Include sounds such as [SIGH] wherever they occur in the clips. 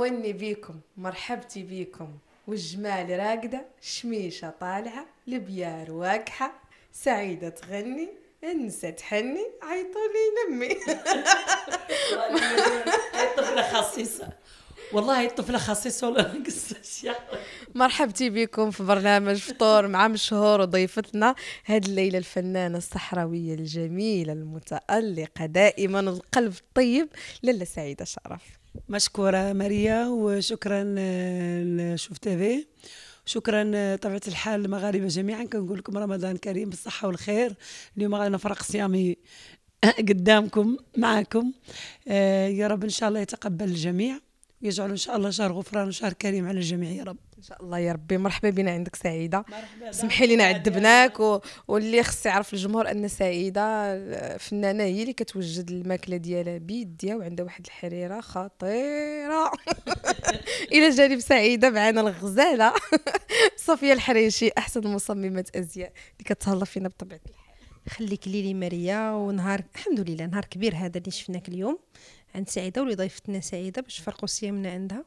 وني بيكم مرحبتي بيكم والجمال راقدة شميشة طالعة لبيار واقحة سعيدة تغني انسى تحني عيطولي لمي الطفلة خصيصة والله الطفلة خصيصة ولا نقصش مرحبتي بكم في برنامج فطور مع مشهور وضيفتنا هاد الليلة الفنانة الصحراوية الجميلة المتألقة دائما القلب الطيب للا سعيدة شرف مشكورة ماريا وشكرا آه، لشوف تيفي شكرا آه، طبعا الحال المغاربة جميعا كنقول لكم رمضان كريم بالصحة والخير اليوم غادي نفرق صيامي [COUGHS] قدامكم معكم آه، يا رب إن شاء الله يتقبل الجميع ويجعل إن شاء الله شهر غفران وشهر كريم على الجميع يا رب ان شاء الله يا ربي مرحبا بنا عندك سعيده مرحبا سمحي لينا عذبناك و... واللي خص يعرف الجمهور ان سعيده آه، فنانه هي اللي كتوجد الماكله ديالها بيديها وعندها واحد الحريره خطيره [LAUGHS] الى جانب سعيده معنا الغزاله [LAUGHS] صفيه الحريشي احسن مصممات ازياء اللي كتهلا فينا بطبيعه الحال خليك ليلي ماريا ونهار الحمد لله نهار كبير هذا اللي شفناك اليوم عند سعيده ولي ضيفتنا سعيده باش فرقوا صيامنا عندها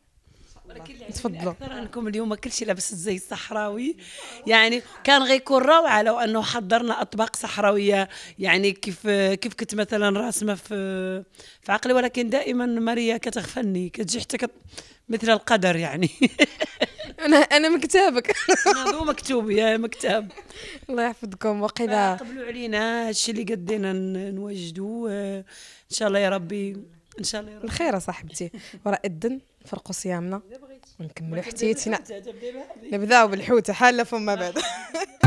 يعني تفضلوا اكثر انكم اليوم كلشي لابس الزي الصحراوي يعني كان غيكون روعه لو انه حضرنا اطباق صحراويه يعني كيف كيف كنت مثلا راسمه في في عقلي ولكن دائما ماريا كتغفلني كتجي حتى كت مثل القدر يعني [LAUGHS] انا انا مكتابك انا [LAUGHS] مكتوب يا مكتاب الله يحفظكم وقيلا قبلوا علينا هادشي اللي قدينا نوجدوه ان شاء الله يا ربي ان شاء الله يا ربي الخير صاحبتي وراء الدن نفرقوا صيامنا ونكملوا حتيتنا نبداو بالحوته حاله فما بعد [LAUGHS]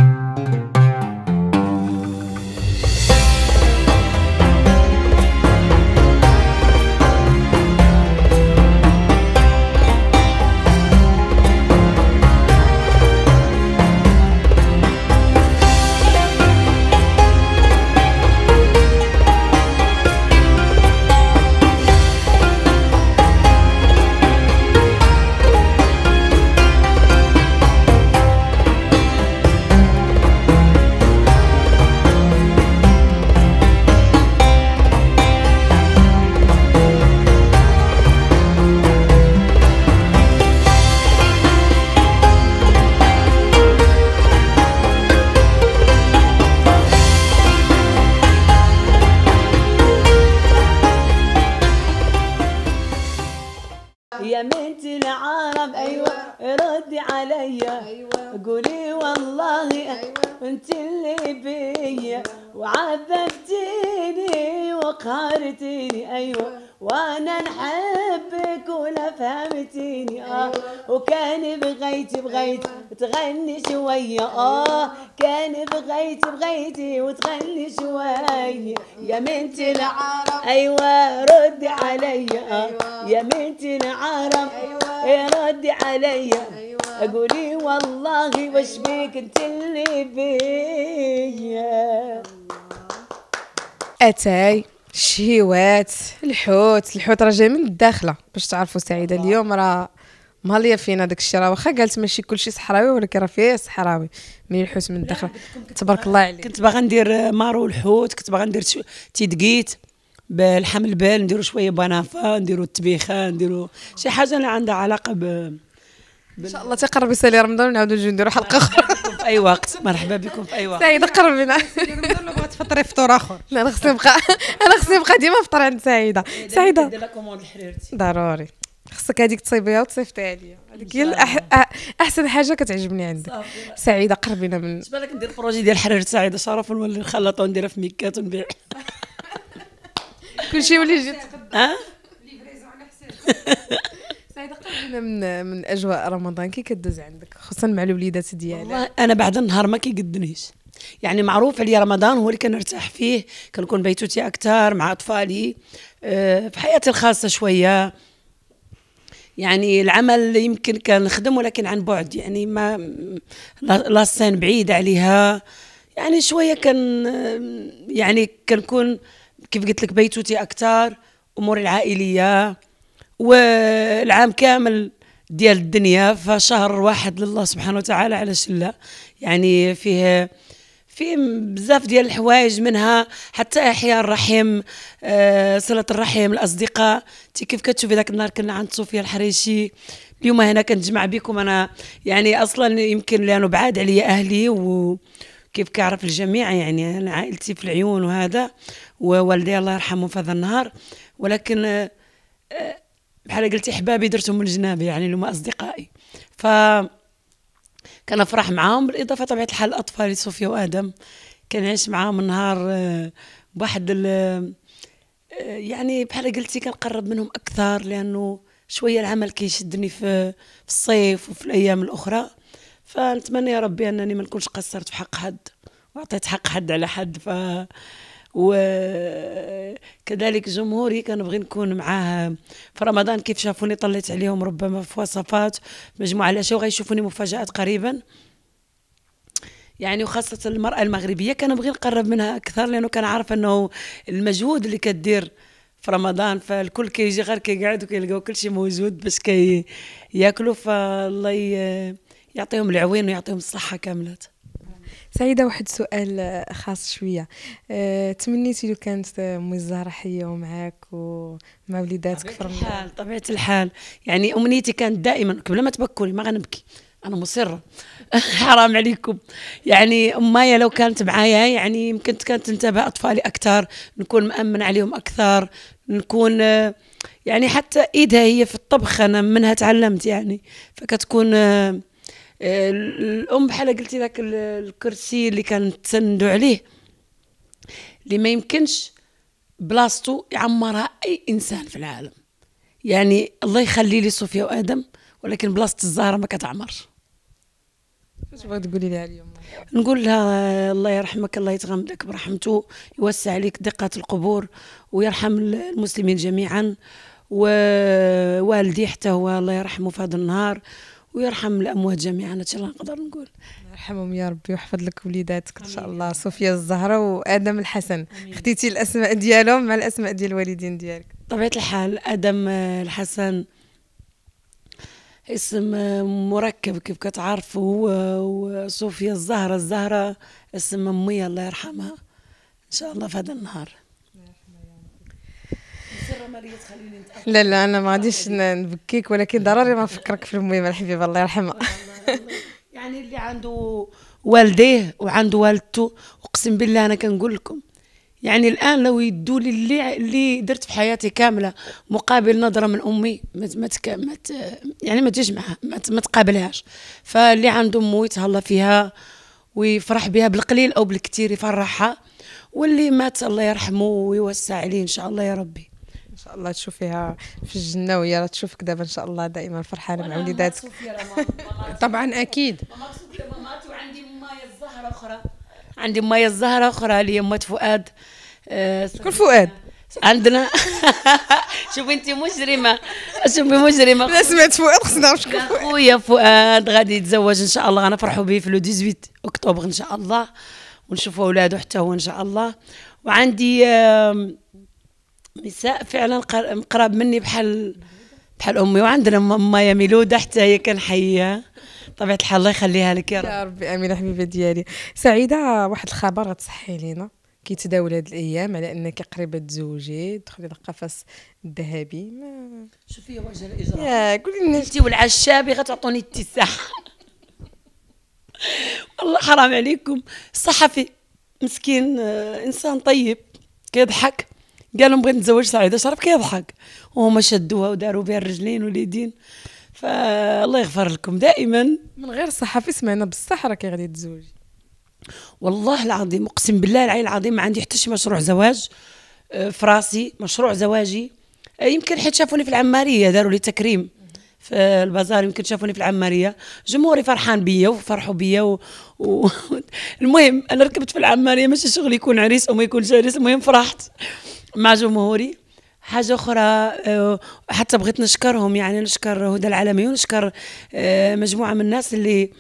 وانا نحبك ولا فهمتيني اه أيوة. وكان بغيتي بغيتي أيوة. تغني شويه اه كان بغيتي بغيتي وتغني شويه أيوة. آه، يا بنت العرب ايوه إيه، ردي عليا اه يا بنت العرب ردي عليا قولي والله وش بيك انت اللي بيا اتاي شيوات الحوت الحوت راه جاي من الداخله باش تعرفوا سعيده اليوم راه مالية فينا داك الشيء راه واخا قالت ماشي كلشي صحراوي ولكن راه فيه صحراوي من الحوت من الداخله تبارك الله عليك كنت باغا ندير مارو الحوت كنت باغا ندير تيدقيت بلحم البال نديرو شويه بنافا نديرو التبيخه نديرو شي حاجه اللي عندها علاقه ب ان شاء الله تقرب يسالي رمضان ونعاودو نجيو نديرو حلقه اخرى في اي وقت مرحبا بكم في اي وقت سعيد قرب لنا بغات تفطري فطور اخر لا انا خصني نبقى انا خصني نبقى ديما نفطر عند سعيده إيه، سعيده كوموند حريرتي ضروري خصك هذيك تصيبيها وتصيفطيها عليا هذيك هي احسن حاجه كتعجبني عندك سعيده قربينا من بالك ندير بروجي ديال حرير سعيده شرف ونولي نخلط ونديرها في ميكات ونبيع [LAUGHS] كلشي يولي جد ها [LAUGHS] سعيده من من اجواء رمضان كي كدوز عندك خصوصا مع الوليدات ديالك والله انا بعد النهار ما كيقدنيش يعني معروف عليا رمضان هو اللي كنرتاح فيه كنكون بيتوتي اكثر مع اطفالي آه، في حياتي الخاصه شويه يعني العمل يمكن كنخدم ولكن عن بعد يعني ما سين بعيد عليها يعني شويه كان يعني كنكون كيف قلت لك بيتوتي اكثر اموري العائليه والعام كامل ديال الدنيا فشهر واحد لله سبحانه وتعالى على شلة يعني فيه فيه بزاف ديال الحوايج منها حتى احياء الرحم آه صله الرحم الاصدقاء تي كيف كتشوفي ذاك النهار كنا عند صوفيا الحريشي اليوم هنا كنتجمع بكم انا يعني اصلا يمكن لانه بعاد عليا اهلي وكيف كيعرف الجميع يعني انا عائلتي في العيون وهذا ووالدي الله يرحمه في هذا النهار ولكن آه بحال قلتي احبابي درتهم من جنابي يعني هما اصدقائي ف كنفرح معاهم بالاضافه طبيعه الحال اطفالي صوفيا وادم كنعيش معاهم النهار آه، بواحد آه، يعني بحال قلتي كنقرب منهم اكثر لانه شويه العمل كيشدني في في الصيف وفي الايام الاخرى فنتمنى يا ربي انني ما نكونش قصرت في حق حد وعطيت حق حد على حد ف وكذلك جمهوري كنبغي نكون معاه في رمضان كيف شافوني طليت عليهم ربما في وصفات مجموعه شو غيشوفوني مفاجات قريبا يعني وخاصة المرأة المغربية كنبغي نقرب منها أكثر لأنه كنعرف أنه المجهود اللي كدير في رمضان فالكل كيجي غير كيقعد وكيلقاو كلشي موجود باش كياكلوا كي فالله يعطيهم العوين ويعطيهم الصحة كاملة سعيده واحد سؤال آه، خاص شويه أه، تمنيتي لو كانت امي الزهره حيه ومعاك ومع وليداتك في الحال طبيعه الحال يعني امنيتي كانت دائما قبل ما تبكري ما غنبكي انا مصره [LAUGHS] حرام عليكم يعني امايا لو كانت معايا يعني يمكن كانت تنتبه اطفالي اكثر نكون مامن عليهم اكثر نكون آه، يعني حتى ايدها هي في الطبخ انا منها تعلمت يعني فكتكون آه، الام بحال قلتي ذاك الكرسي اللي كنتسندوا عليه اللي ما يمكنش بلاصتو يعمرها اي انسان في العالم يعني الله يخلي لي صوفيا وادم ولكن بلاصه الزهره ما كتعمرش اش بغيت تقولي لها اليوم نقول لها الله يرحمك الله يتغمدك برحمته يوسع عليك دقة القبور ويرحم المسلمين جميعا ووالدي حتى هو الله يرحمه في هذا النهار ويرحم الاموات جميعا هادشي اللي نقدر نقول يرحمهم يا ربي ويحفظ لك وليداتك ان شاء الله صوفيا الزهراء وادم الحسن خديتي الاسماء ديالهم مع الاسماء ديال الوالدين ديالك بطبيعه الحال ادم الحسن اسم مركب كيف كتعرفوا هو وصوفيا الزهرة الزهرة اسم امي الله يرحمها ان شاء الله في هذا النهار لا لا انا ما غاديش نبكيك ولكن ضروري ما نفكرك في المهم الحبيبه الله يرحمها يعني اللي عنده والديه وعنده والدته اقسم بالله انا كنقول لكم يعني الان لو يدوا لي اللي اللي درت في حياتي كامله مقابل نظره من امي ما مت مت يعني ما تجيش معها ما تقابلهاش فاللي عنده امه يتهلا فيها ويفرح بها بالقليل او بالكثير يفرحها واللي مات الله يرحمه ويوسع عليه ان شاء الله يا ربي شاء الله تشوفيها في الجنه وهي راه تشوفك دابا ان شاء الله دائما فرحانه مع وليداتك طبعا اكيد ماما مامات وعندي مايا الزهره اخرى عندي مايا الزهره اخرى اللي هي مات فؤاد آه شكون فؤاد عندنا [LAUGHS] شوفي انت مجرمه شوفي مجرمه لا سمعت فؤاد خصنا نعرف شكون خويا فؤاد غادي يتزوج ان شاء الله غنفرحوا به في لو 18 اكتوبر ان شاء الله ونشوفوا اولاده حتى هو ان شاء الله وعندي آه نساء فعلا قراب مني بحال بحال امي وعندنا مايا ميلوده حتى هي كان حيه طبيعه الحال الله يخليها لك يا رب يا ربي امين حبيبه ديالي سعيده واحد الخبر غتصحي لينا كيتداول هاد الايام على انك قريبه تزوجي تدخلي للقفص الذهبي ما شوفي وجه الاجراء يا قولي لنا انت والعشابي غتعطوني اتساع والله حرام عليكم الصحفي مسكين آه، انسان طيب كيضحك قال لهم بغيت نتزوج سعيده شرف كيضحك وهما شدوها وداروا بها الرجلين واليدين فالله يغفر لكم دائما من غير في سمعنا بصح راكي غادي تزوجي والله العظيم اقسم بالله العلي العظيم ما عندي حتى شي مشروع زواج آه، في راسي مشروع زواجي آه، يمكن حيت شافوني في العماريه داروا لي تكريم في البازار يمكن شافوني في العماريه جمهوري فرحان بيا وفرحوا بيا و... و... [LAUGHS] المهم انا ركبت في العماريه ماشي شغل يكون عريس او ما يكونش عريس المهم فرحت مع جمهوري حاجه اخرى آه، حتى بغيت نشكرهم يعني نشكر هدى العالمي ونشكر آه، مجموعه من الناس اللي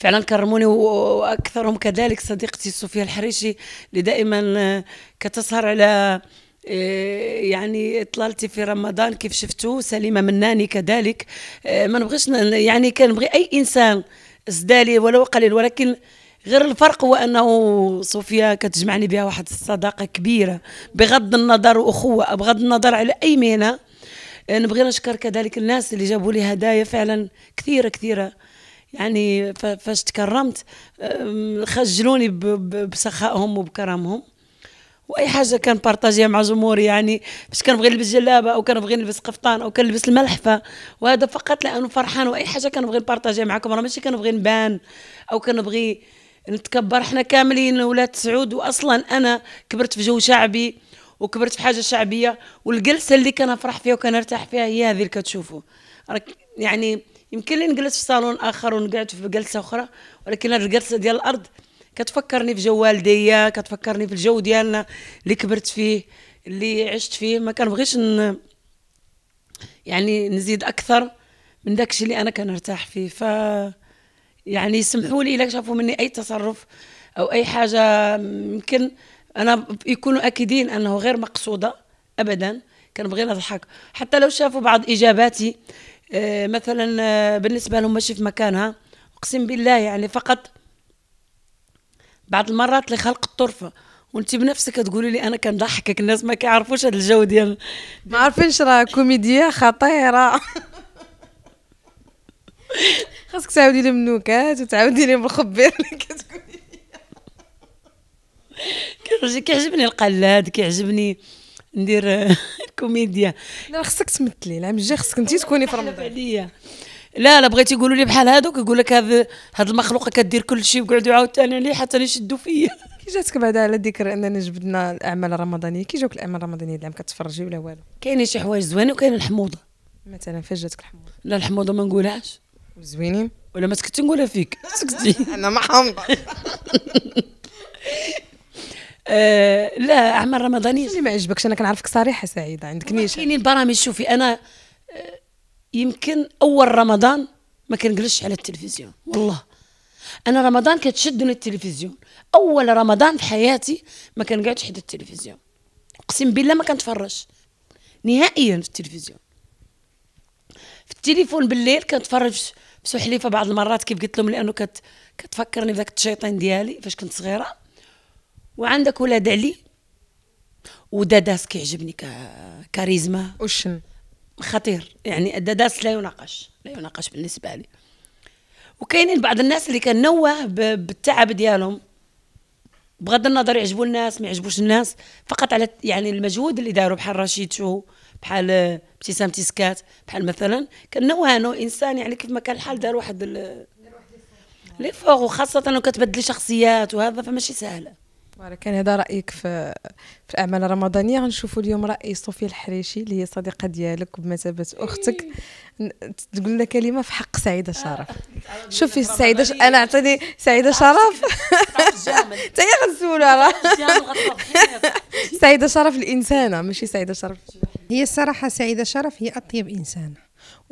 فعلا كرموني واكثرهم كذلك صديقتي صوفيا الحريشي اللي دائما آه، كتسهر على يعني اطلالتي في رمضان كيف شفتوا سليمه مناني كذلك ما نبغيش يعني كنبغي اي انسان سدالي ولو قليل ولكن غير الفرق هو انه صوفيا كتجمعني بها واحد الصداقه كبيره بغض النظر واخوه بغض النظر على اي مهنه آه، نبغي نشكر كذلك الناس اللي جابوا لي هدايا فعلا كثيره كثيره يعني فاش تكرمت آه، خجلوني بسخائهم وبكرمهم واي حاجه بارطاجيها مع جمهوري يعني باش كنبغي نلبس جلابه او كنبغي نلبس قفطان او كنلبس الملحفه وهذا فقط لانه فرحان واي حاجه كنبغي نبارطاجيها معكم راه ماشي كنبغي نبان او كنبغي نتكبر حنا كاملين ولاد سعود واصلا انا كبرت في جو شعبي وكبرت في حاجه شعبيه والجلسه اللي كنفرح فيها وكنرتاح فيها هي هذه اللي كتشوفوا يعني يمكن لي نجلس في صالون اخر ونقعد في جلسه اخرى ولكن هذه الجلسه ديال الارض كتفكرني في جو والديا كتفكرني في الجو ديالنا اللي كبرت فيه اللي عشت فيه ما كنبغيش ن... يعني نزيد اكثر من داكشي اللي انا كنرتاح فيه ف يعني يسمحوا لي إذا شافوا مني اي تصرف او اي حاجه يمكن انا يكونوا اكيدين انه غير مقصوده ابدا كنبغي نضحك حتى لو شافوا بعض اجاباتي آه، مثلا آه، بالنسبه لهم ماشي في مكانها اقسم بالله يعني فقط بعض المرات لخلق الطرفه وانت بنفسك تقولي لي انا كنضحكك الناس ما كيعرفوش هذا الجو ديال ما عارفينش راه كوميديا خطيره [LAUGHS] خاصك تعاودي لي منوكات وتعاودي لي بالخبير اللي كتقولي كيعجبني كيعجبني القلاد كيعجبني ندير الكوميديا [LAUGHS] لا خصك تمثلي العام الجاي خصك انت تكوني في رمضان لا لا بغيت يقولوا لي بحال هذوك يقول لك هذا هاد المخلوقه كدير كل شيء وقعدوا عاوتاني عليه حتى يشدوا فيا [LAUGHS] كي جاتك بعدا على ذكر اننا جبدنا الاعمال الرمضانيه كي جاوك الاعمال الرمضانيه العام كتفرجي ولا والو كاينين شي حوايج زوينه وكاينه الحموضه مثلا فاش جاتك الحموضه لا الحموضه ما نقولهاش زوينين ولا ما سكتي نقولها فيك [LAUGHS] سكتي انا ما حامضه [LAUGHS] لا اعمال رمضانيه اللي ما عجبكش انا كنعرفك صريحه سعيده عندك نيشه كاينين برامج شوفي انا آه، يمكن اول رمضان ما كنجلسش على التلفزيون والله انا رمضان كتشدني التلفزيون اول رمضان في حياتي ما كنقعدش حدا التلفزيون اقسم بالله ما كنتفرجش نهائيا في التلفزيون في التليفون بالليل كنتفرج بسو حليفه بعض المرات كيف قلت لهم لانه كت كتفكرني بذاك الشيطان ديالي فاش كنت صغيره وعندك ولاد علي وداداس كيعجبني كاريزما وشن خطير يعني داداس لا يناقش لا يناقش بالنسبه لي وكاينين بعض الناس اللي كنوه بالتعب ديالهم بغض النظر يعجبوا الناس ما يعجبوش الناس فقط على يعني المجهود اللي داروا بحال رشيد شو بحال ابتسام تسكات بحال مثلا كنوهانو انسان يعني كيف ما كان الحال دار واحد لي فوق وخاصه انه كتبدل شخصيات وهذا فماشي سهله كان هذا رايك في في الاعمال الرمضانيه غنشوفوا اليوم راي صوفيا الحريشي اللي هي صديقه ديالك بمثابه اختك إيه. تقول لنا كلمه في حق سعيده شرف آه. شوفي سعيده انا عطيني سعيده آه. شرف انت هي غنسولها سعيده شرف الانسانه ماشي سعيده شرف هي الصراحة سعيدة شرف هي أطيب إنسانة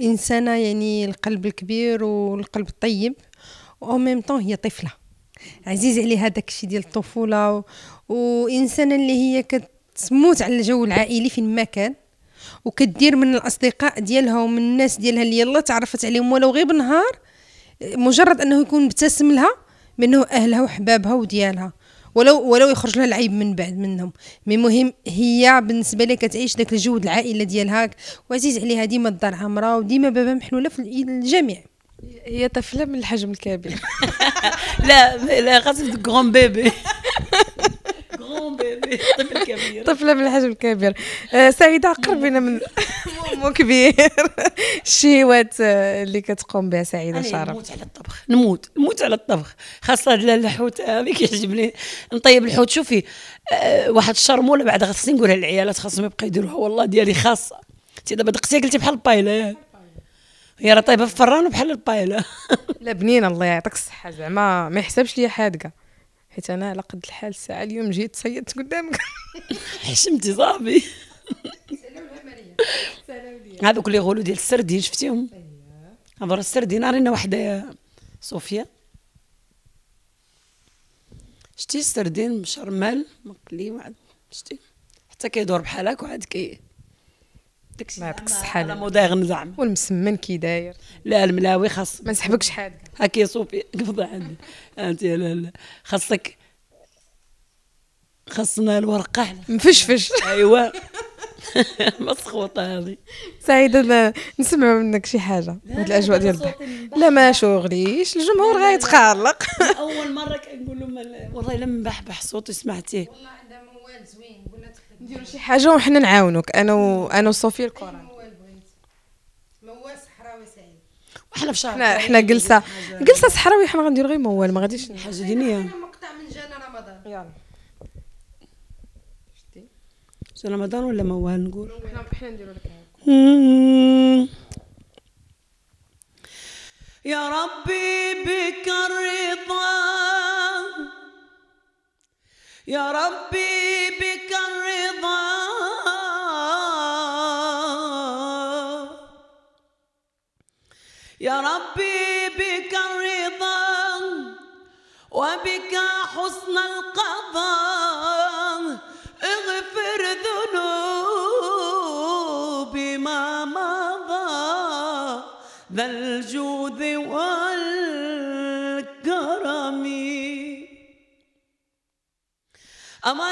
إنسانة يعني القلب الكبير والقلب الطيب وأو ميم طون هي طفلة عزيز عليها داكشي الشيء ديال الطفولة و... وإنسانة اللي هي كتموت على الجو العائلي فين ما كان وكدير من الأصدقاء ديالها ومن الناس ديالها اللي يلا تعرفت عليهم ولو غير بنهار مجرد أنه يكون مبتسم لها منه أهلها وحبابها وديالها ولو ولو يخرج لها العيب من بعد منهم مي مهم هي بالنسبه لها كتعيش داك الجو العائله ديالها وعزيز عليها ديما الدار عامره وديما بابا محلوله في الجميع هي طفله من الحجم الكبير [LAUGHS] لا لا خاصك غون بيبي بيبي طفل آه، كبير طفلة من الحجم الكبير سعيدة قربنا من مو كبير الشهيوات اللي كتقوم بها سعيدة شارب نموت على الطبخ نموت نموت على الطبخ خاصة الحوت اللي كيعجبني نطيب الحوت شوفي آه، واحد الشرمولة بعد خاصني نقولها للعيالات خاصهم يبقى يديروها والله ديالي خاصة انت دابا دقتي قلتي بحال البايلة هي راه طايبه في الفران وبحال البايله [LAUGHS] لا بنينه الله يعطيك الصحه زعما ما يحسبش ليا حادقه حيت انا على قد الحال الساعه اليوم جيت صيدت قدامك [LAUGHS] حشمتي صاحبي [LAUGHS] هذوك لي غولو ديال السردين شفتيهم راه أيوه. السردين رانا وحده صوفيا شتي السردين مشرمل مقلي وعاد شتي حتى كيدور بحال هكا وعاد كي ما يعطيك الصحه لا موديرن زعما والمسمن كي داير لا الملاوي خاص ما نسحبكش هاك يا صوفي [LAUGHS] قفض عندي انت لا لا خاصك خاصنا الورقه مفشفش ايوا [LAUGHS] مسخوطه هذه سعيده نسمعوا منك شي حاجه من الاجواء ديال البحر لا ما شغليش الجمهور غيتقلق اول مره كنقول لهم والله لم بحبح صوتي سمعتيه نديروا شي حاجه وحنا نعاونوك انا و... انا وصوفيا سعيد وحنا في شهر حنا حنا جلسه جلسه صحراوي حنا غنديرو غير موال ما غاديش حاجه دينيه مقطع من جانا رمضان يلا شتي جانا رمضان ولا موال نقول حنا حنا نديرو لك يا ربي بك الرضا يا ربي بك الرضا يا ربي بك الرضا وبك حسن القضاء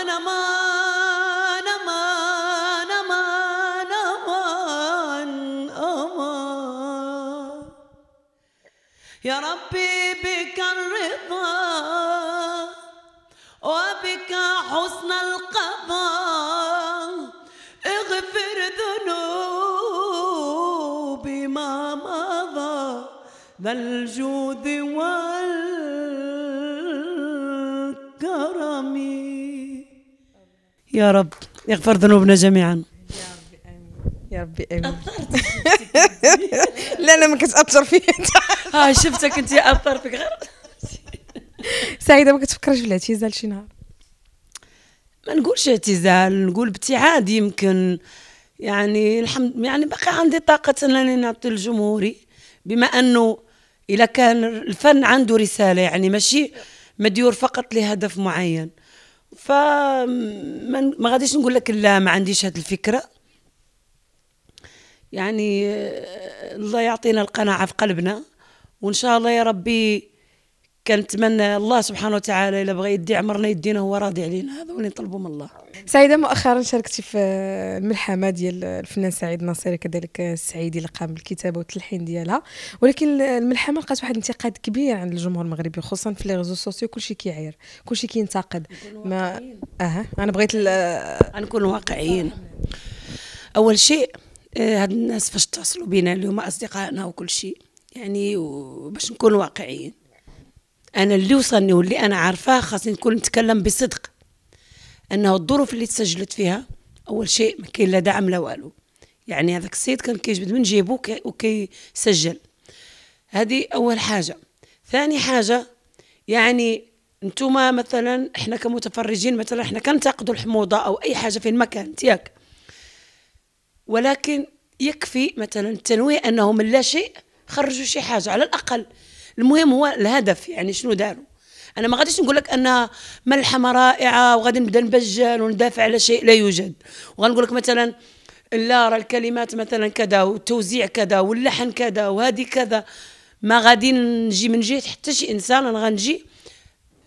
aman aman aman aman aman يا ربي بك الرضا وبك حسن القضاء اغفر ذنوبي ما مضى ذا الجود وال يا رب يغفر ذنوبنا جميعا يا ربي امين [LAUGHS] لا انا ما كتاثر فيا [LAUGHS] انت آه، ها شفتك انت اثر فيك غير سعيده ما كتفكرش في الاعتزال شي نهار ما نقولش اعتزال نقول ابتعاد يمكن يعني الحمد يعني باقي عندي طاقه انني نعطي لجمهوري بما انه اذا كان الفن عنده رساله يعني ماشي مديور فقط لهدف معين فما ما غاديش نقول لك لا ما عنديش هذه الفكره يعني آه، الله يعطينا القناعه في قلبنا وان شاء الله يا ربي كنتمنى الله سبحانه وتعالى الا بغى يدي عمرنا يدينا هو راضي علينا هذا اللي نطلبوا من الله سعيده مؤخرا شاركتي في الملحمه ديال الفنان سعيد ناصري كذلك السعيدي اللي قام بالكتابه والتلحين ديالها ولكن الملحمه لقات واحد الانتقاد كبير عند الجمهور المغربي خصوصا في لي ريزو سوسيو كلشي كيعير كلشي كينتقد ما اها انا بغيت نكون واقعيين اول شيء آه، هاد الناس فاش اتصلوا بينا اليوم اصدقائنا وكل شيء يعني باش نكون واقعيين انا اللي وصلني واللي انا عارفاه خاصني نكون نتكلم بصدق انه الظروف اللي تسجلت فيها اول شيء ما كاين لا دعم لا والو يعني هذاك السيد كان كيجبد من جيبو وكيسجل هذه اول حاجه ثاني حاجه يعني نتوما مثلا احنا كمتفرجين مثلا احنا كنتقدوا الحموضه او اي حاجه فين ما كانت ياك ولكن يكفي مثلا التنويه انه من لا شيء خرجوا شي حاجه على الاقل المهم هو الهدف يعني شنو داروا انا ما غاديش نقول لك ان ملحمه رائعه وغادي نبدا نبجل وندافع على شيء لا يوجد وغنقول لك مثلا لا راه الكلمات مثلا كذا والتوزيع كذا واللحن كذا وهذه كذا ما غادي نجي من جهه حتى شي انسان انا غنجي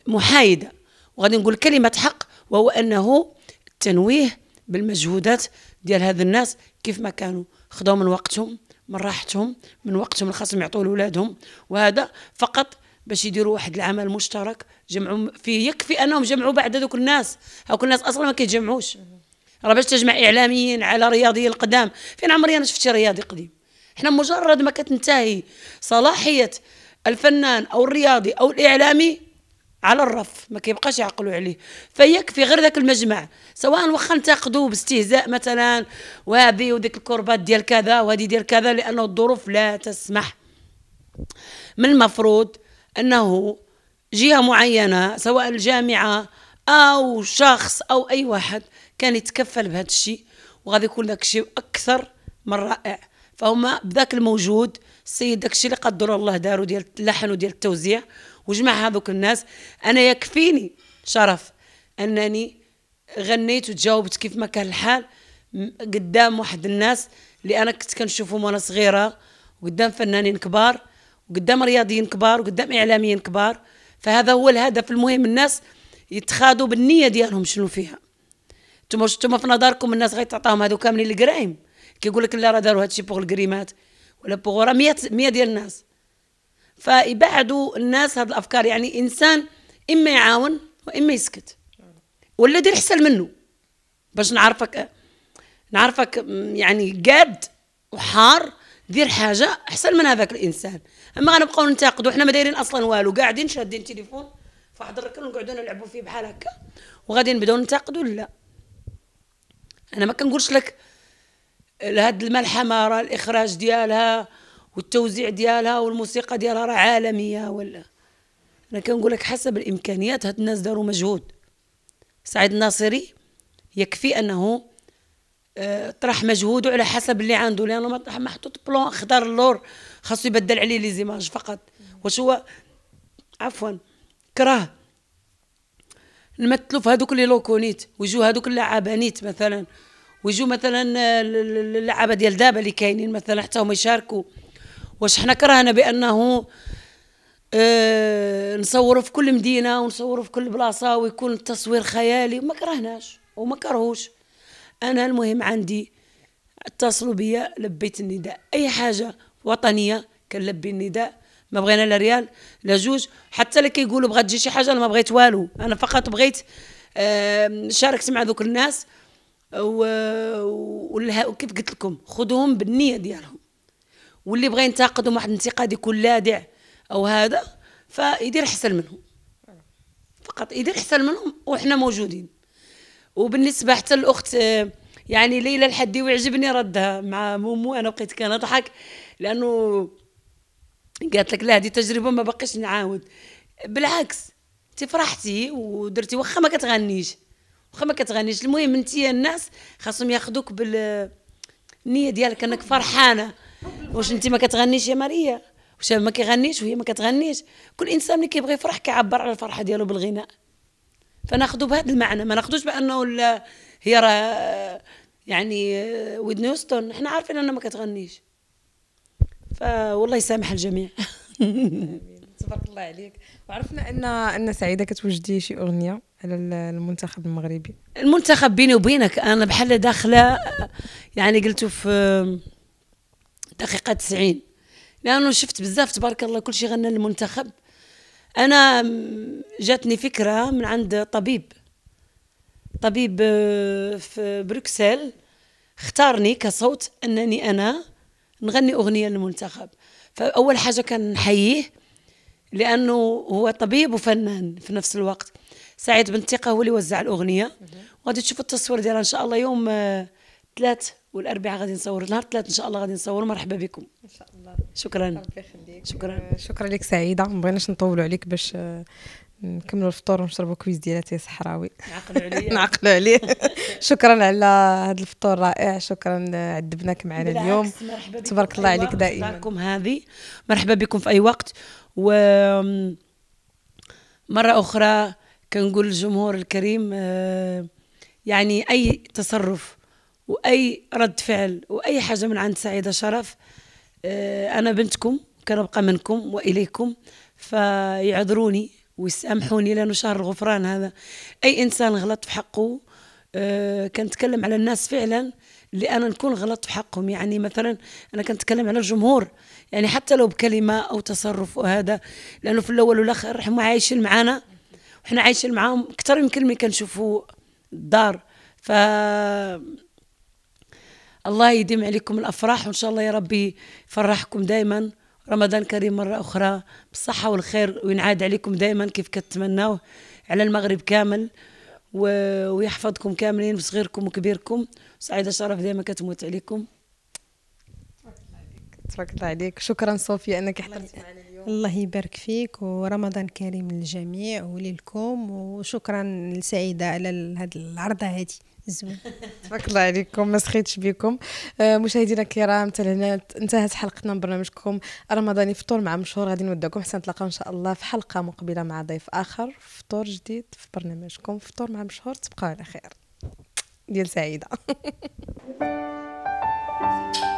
محايده وغادي نقول كلمه حق وهو انه التنويه بالمجهودات ديال هاد الناس كيف ما كانوا خدوا من وقتهم من راحتهم من وقتهم اللي خاصهم يعطوه لولادهم وهذا فقط باش يديروا واحد العمل مشترك جمعوا فيه يكفي انهم جمعوا بعد هذوك الناس هذوك الناس اصلا ما كيتجمعوش راه باش تجمع اعلاميين على رياضيين القدام فين عمري انا شفت رياضي قديم حنا مجرد ما كتنتهي صلاحيه الفنان او الرياضي او الاعلامي على الرف ما كيبقاش يعقلوا عليه فيكفي غير ذاك المجمع سواء واخا نتاقدوا باستهزاء مثلا وهذه وديك الكربات ديال كذا وهذه ديال كذا لانه الظروف لا تسمح من المفروض انه جهه معينه سواء الجامعه او شخص او اي واحد كان يتكفل بهذا الشيء وغادي يكون ذاك الشيء اكثر من رائع فهما بذاك الموجود السيد داك الشيء اللي قدر الله دارو ديال اللحن وديال التوزيع وجمع هذوك الناس انا يكفيني شرف انني غنيت وتجاوبت كيف ما كان الحال قدام واحد الناس اللي انا كنت كنشوفهم وانا صغيره وقدام فنانين كبار وقدام رياضيين كبار وقدام اعلاميين كبار فهذا هو الهدف المهم الناس يتخاضوا بالنيه ديالهم شنو فيها انتم واش في نظركم الناس تعطاهم هذو كاملين الجرايم كيقول لك لا راه داروا هادشي بوغ الكريمات ولا بوغ راه 100 ديال الناس فيبعدوا الناس هذه الافكار يعني انسان اما يعاون واما يسكت ولا دير حسن منه باش نعرفك نعرفك يعني قاد وحار دير حاجه احسن من هذاك الانسان اما غنبقاو ننتقدوا حنا ما دايرين اصلا والو قاعدين شادين تليفون فواحد الركن ونقعدوا نلعبوا فيه بحال هكا وغادي نبداو ننتقدوا لا انا ما كنقولش لك لهاد الملحمه راه الاخراج ديالها والتوزيع ديالها والموسيقى ديالها راه عالميه ولا انا كنقول لك حسب الامكانيات هاد الناس داروا مجهود سعيد الناصري يكفي انه آه، طرح مجهوده على حسب اللي عنده لانه ما طرح محطوط بلون خضر اللور خاصو يبدل عليه لي زيماج فقط واش هو عفوا كراه نمثلوا في هذوك لي لوكونيت ويجوا هذوك اللعابانيت مثلا ويجوا مثلا اللعابه آه، ديال دابا اللي كاينين مثلا حتى هما يشاركوا واش حنا كرهنا بانه آه نصوروا في كل مدينه ونصوروا في كل بلاصه ويكون التصوير خيالي ما كرهناش وما كرهوش انا المهم عندي اتصلوا بيا لبيت النداء اي حاجه وطنيه كنلبي النداء ما بغينا لا ريال لا جوج حتى اللي كيقولوا بغات تجي شي حاجه انا ما بغيت والو انا فقط بغيت شاركت مع ذوك الناس وكيف قلت لكم خذوهم بالنيه ديالهم واللي بغى ينتقدهم واحد الانتقاد يكون لادع او هذا فيدير احسن منهم فقط يدير احسن منهم وحنا موجودين وبالنسبه حتى الاخت يعني ليلى الحدي ويعجبني ردها مع مومو انا بقيت كنضحك لانه قالت لك لا هذه تجربه ما باقيش نعاود بالعكس انت فرحتي ودرتي واخا ما كتغنيش واخا ما كتغنيش المهم انت الناس خاصهم ياخذوك بالنيه ديالك انك فرحانه واش انت ما كتغنيش يا ماريا واش ما كيغنيش وهي ما كتغنيش كل انسان اللي كيبغي يفرح كيعبر على الفرحه ديالو بالغناء فناخذوا بهذا المعنى ما ناخذوش بانه هي راه يعني ويد نيوستون حنا عارفين انها ما كتغنيش فوالله يسامح الجميع تبارك الله عليك وعرفنا ان ان سعيده كتوجدي شي اغنيه على المنتخب المغربي المنتخب بيني وبينك انا بحال داخله يعني قلتو في دقيقه 90 لانه شفت بزاف تبارك الله كل شيء غنى المنتخب انا جاتني فكره من عند طبيب طبيب آه، في بروكسل اختارني كصوت انني انا نغني اغنيه للمنتخب فاول حاجه كان نحييه لانه هو طبيب وفنان في نفس الوقت سعيد بن هو اللي وزع الاغنيه وغادي تشوفوا التصوير ديالها ان شاء الله يوم آه، ثلاث والاربعاء غادي نصور نهار الثلاث ان شاء الله غادي نصور مرحبا بكم ان شاء الله شكرا ربي يخليك شكرا شكرا لك سعيده ما بغيناش نطولوا عليك باش آه، نكملوا الفطور ونشربوا كويس ديال تي صحراوي نعقلوا عليه [LAUGHS] نعقلوا عليه [LAUGHS] شكرا على هذا الفطور رائع شكرا آه، عذبناك معنا اليوم تبارك الله أيوة، عليك دائما هذه مرحبا بكم في اي وقت و مره اخرى كنقول للجمهور الكريم آه، يعني اي تصرف واي رد فعل واي حاجه من عند سعيده شرف آه، انا بنتكم كنبقى منكم واليكم فيعذروني ويسامحوني لانه شهر الغفران هذا اي انسان غلط في حقه آه، كنتكلم على الناس فعلا اللي انا نكون غلط في حقهم يعني مثلا انا كنتكلم على الجمهور يعني حتى لو بكلمه او تصرف وهذا لانه في الاول والاخر هم عايشين معانا وحنا عايشين معاهم اكثر يمكن كلمه كنشوفوا الدار ف الله يديم عليكم الافراح وان شاء الله يا ربي يفرحكم دائما رمضان كريم مره اخرى بالصحه والخير وينعاد عليكم دائما كيف كتمناوه على المغرب كامل و... ويحفظكم كاملين بصغيركم وكبيركم سعيده شرف دائما كتموت عليكم تبارك الله عليك شكرا صوفيا انك حضرتي معنا اليوم الله يبارك فيك ورمضان كريم للجميع وللكم وشكرا لسعيده على هذه العرضه هذه زوين [LAUGHS] تبارك الله عليكم ما سخيتش بكم آه، مشاهدينا الكرام حتى هنا انتهت حلقتنا من برنامجكم رمضاني فطور مع مشهور غادي نودعكم حتى نتلاقاو ان شاء الله في حلقه مقبله مع ضيف اخر فطور جديد في برنامجكم فطور مع مشهور تبقاو على خير ديال سعيده [LAUGHS]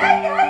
yeah, [LAUGHS] yeah.